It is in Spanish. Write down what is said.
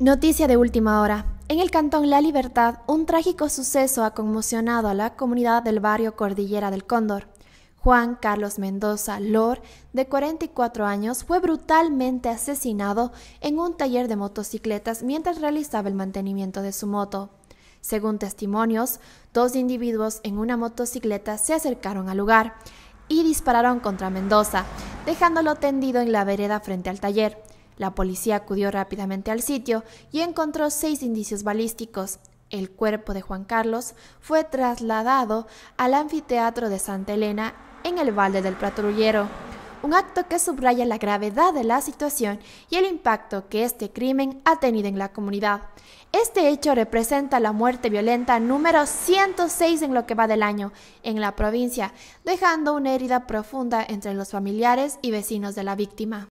Noticia de última hora. En el cantón La Libertad, un trágico suceso ha conmocionado a la comunidad del barrio Cordillera del Cóndor. Juan Carlos Mendoza Lor, de 44 años, fue brutalmente asesinado en un taller de motocicletas mientras realizaba el mantenimiento de su moto. Según testimonios, dos individuos en una motocicleta se acercaron al lugar y dispararon contra Mendoza, dejándolo tendido en la vereda frente al taller. La policía acudió rápidamente al sitio y encontró seis indicios balísticos. El cuerpo de Juan Carlos fue trasladado al anfiteatro de Santa Elena en el Valle del Patrullero, un acto que subraya la gravedad de la situación y el impacto que este crimen ha tenido en la comunidad. Este hecho representa la muerte violenta número 106 en lo que va del año en la provincia, dejando una herida profunda entre los familiares y vecinos de la víctima.